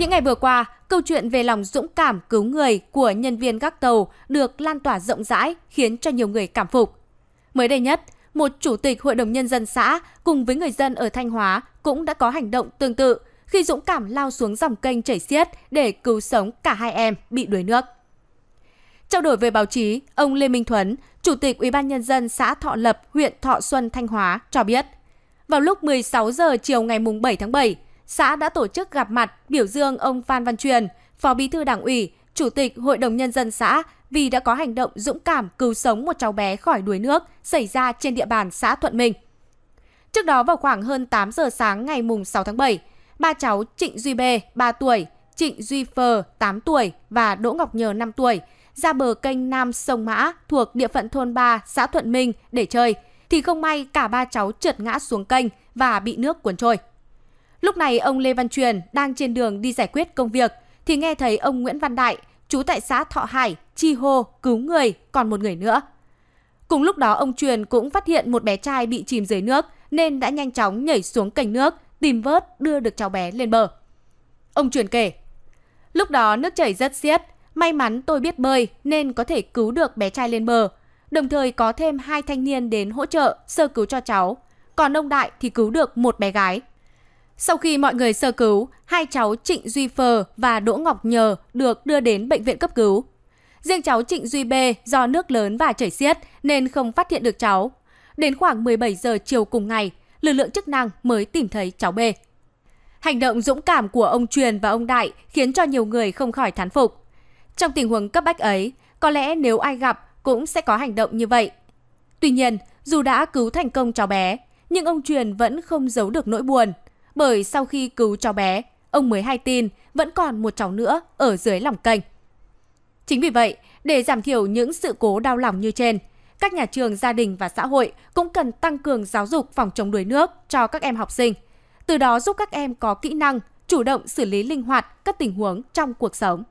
Những ngày vừa qua, câu chuyện về lòng dũng cảm cứu người của nhân viên các tàu được lan tỏa rộng rãi khiến cho nhiều người cảm phục. Mới đây nhất, một chủ tịch Hội đồng Nhân dân xã cùng với người dân ở Thanh Hóa cũng đã có hành động tương tự khi dũng cảm lao xuống dòng kênh chảy xiết để cứu sống cả hai em bị đuối nước. Trao đổi với báo chí, ông Lê Minh Thuấn, Chủ tịch UBND xã Thọ Lập, huyện Thọ Xuân, Thanh Hóa cho biết, vào lúc 16 giờ chiều ngày 7 tháng 7, xã đã tổ chức gặp mặt biểu dương ông Phan Văn Truyền, Phó Bí thư Đảng ủy, Chủ tịch Hội đồng Nhân dân xã vì đã có hành động dũng cảm cứu sống một cháu bé khỏi đuối nước xảy ra trên địa bàn xã Thuận Minh. Trước đó vào khoảng hơn 8 giờ sáng ngày 6 tháng 7, ba cháu Trịnh Duy Bê 3 tuổi, Trịnh Duy Phờ, 8 tuổi và Đỗ Ngọc Nhờ, 5 tuổi, ra bờ kênh Nam Sông Mã thuộc địa phận thôn 3 xã Thuận Minh để chơi, thì không may cả ba cháu trượt ngã xuống kênh và bị nước cuốn trôi. Lúc này ông Lê Văn Truyền đang trên đường đi giải quyết công việc thì nghe thấy ông Nguyễn Văn Đại, chú tại xã Thọ Hải, chi hô cứu người còn một người nữa. Cùng lúc đó ông Truyền cũng phát hiện một bé trai bị chìm dưới nước nên đã nhanh chóng nhảy xuống cành nước tìm vớt đưa được cháu bé lên bờ. Ông Truyền kể, lúc đó nước chảy rất xiết, may mắn tôi biết bơi nên có thể cứu được bé trai lên bờ, đồng thời có thêm hai thanh niên đến hỗ trợ sơ cứu cho cháu, còn ông Đại thì cứu được một bé gái. Sau khi mọi người sơ cứu, hai cháu Trịnh Duy Phờ và Đỗ Ngọc Nhờ được đưa đến bệnh viện cấp cứu. Riêng cháu Trịnh Duy B do nước lớn và chảy xiết nên không phát hiện được cháu. Đến khoảng 17 giờ chiều cùng ngày, lực lượng chức năng mới tìm thấy cháu B. Hành động dũng cảm của ông Truyền và ông Đại khiến cho nhiều người không khỏi thán phục. Trong tình huống cấp bách ấy, có lẽ nếu ai gặp cũng sẽ có hành động như vậy. Tuy nhiên, dù đã cứu thành công cháu bé, nhưng ông Truyền vẫn không giấu được nỗi buồn bởi sau khi cứu cháu bé, ông mới hay tin vẫn còn một cháu nữa ở dưới lòng kênh. Chính vì vậy, để giảm thiểu những sự cố đau lòng như trên, các nhà trường, gia đình và xã hội cũng cần tăng cường giáo dục phòng chống đuối nước cho các em học sinh, từ đó giúp các em có kỹ năng chủ động xử lý linh hoạt các tình huống trong cuộc sống.